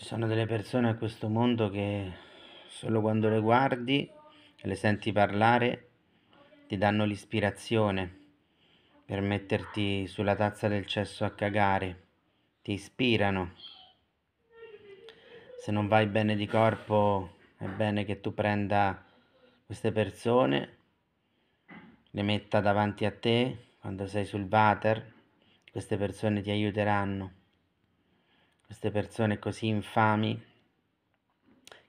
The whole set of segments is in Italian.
Ci sono delle persone a questo mondo che solo quando le guardi e le senti parlare ti danno l'ispirazione per metterti sulla tazza del cesso a cagare, ti ispirano. Se non vai bene di corpo è bene che tu prenda queste persone, le metta davanti a te quando sei sul water, queste persone ti aiuteranno queste persone così infami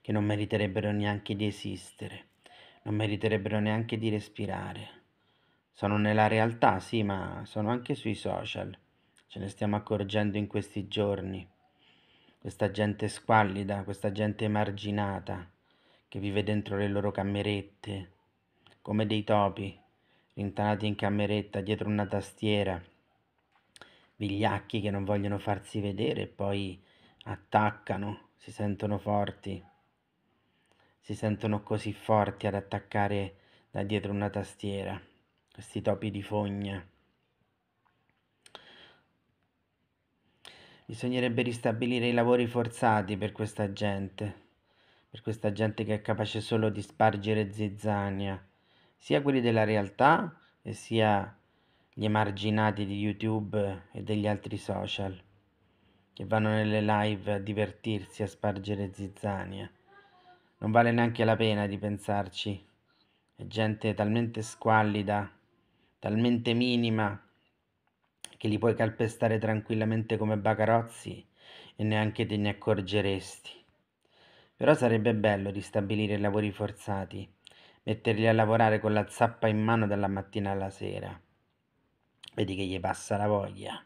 che non meriterebbero neanche di esistere, non meriterebbero neanche di respirare. Sono nella realtà, sì, ma sono anche sui social. Ce ne stiamo accorgendo in questi giorni. Questa gente squallida, questa gente emarginata che vive dentro le loro camerette, come dei topi, rintanati in cameretta dietro una tastiera vigliacchi che non vogliono farsi vedere e poi attaccano, si sentono forti, si sentono così forti ad attaccare da dietro una tastiera, questi topi di fogna. Bisognerebbe ristabilire i lavori forzati per questa gente, per questa gente che è capace solo di spargere zizzania, sia quelli della realtà e sia gli emarginati di YouTube e degli altri social che vanno nelle live a divertirsi, a spargere zizzania. Non vale neanche la pena di pensarci. È gente talmente squallida, talmente minima, che li puoi calpestare tranquillamente come bacarozzi e neanche te ne accorgeresti. Però sarebbe bello ristabilire i lavori forzati, metterli a lavorare con la zappa in mano dalla mattina alla sera Vedi che gli passa la voglia.